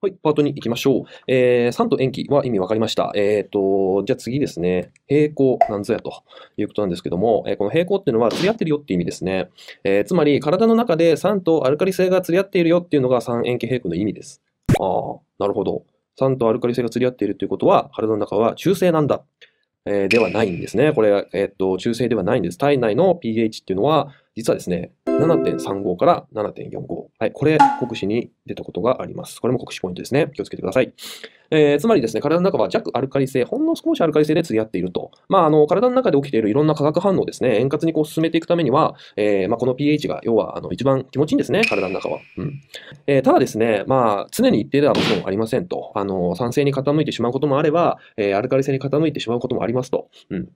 はい、パートに行きましょう。えー、3と延期は意味分かりました。えっ、ー、と、じゃあ次ですね、平行なんぞやということなんですけども、えー、この平行っていうのは釣り合ってるよっていう意味ですね。えー、つまり、体の中で酸とアルカリ性が釣り合っているよっていうのが酸塩基平行の意味です。ああ、なるほど。酸とアルカリ性が釣り合っているということは、体の中は中性なんだ。えー、ではないんですね。これ、えっ、ー、と、中性ではないんです。体内の pH っていうのは、実はですね、7.35から7.45。はい、これ、国試に出たことがあります。これも国試ポイントですね。気をつけてください。えー、つまりですね、体の中は弱アルカリ性、ほんの少しアルカリ性で釣り合っていると。まあ、あの、体の中で起きているいろんな化学反応ですね、円滑にこう進めていくためには、えー、まあ、この pH が、要は、あの、一番気持ちいいんですね、体の中は。うん。えー、ただですね、まあ、常に一定ではもちろんありませんと。あの、酸性に傾いてしまうこともあれば、えアルカリ性に傾いてしまうこともありますと。うん。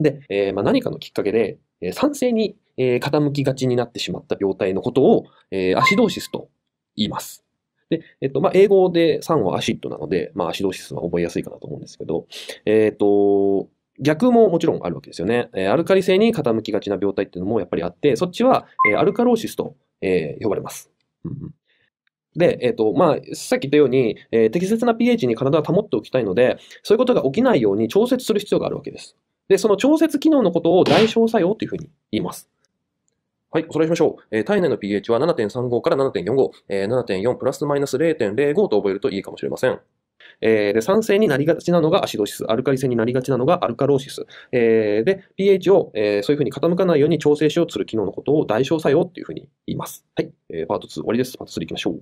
で、えー、まあ、何かのきっかけで、え酸性に、え傾きがちになってしまった病態のことを、えアシドーシスと言います。で、えっと、まあ、英語で酸はアシッドなので、まあ、アシドーシスは覚えやすいかなと思うんですけど、えっ、ー、と、逆ももちろんあるわけですよね。えアルカリ性に傾きがちな病態っていうのもやっぱりあって、そっちは、えアルカローシスと、え呼ばれます。で、えっ、ー、と、まあ、さっき言ったように、えー、適切な pH に体は保っておきたいので、そういうことが起きないように調節する必要があるわけです。で、その調節機能のことを代償作用というふうに言います。はい、おさらいしましょう。えー、体内の pH は7.35から7.45、えー、7.4プラスマイナス0.05と覚えるといいかもしれません。えー、で酸性になりがちなのがアシドシス、アルカリ性になりがちなのがアルカローシス。えー、で、pH を、えー、そういうふうに傾かないように調整しようとする機能のことを代償作用っていうふうに言います。はい、えー、パート2終わりです。パート3行きましょう。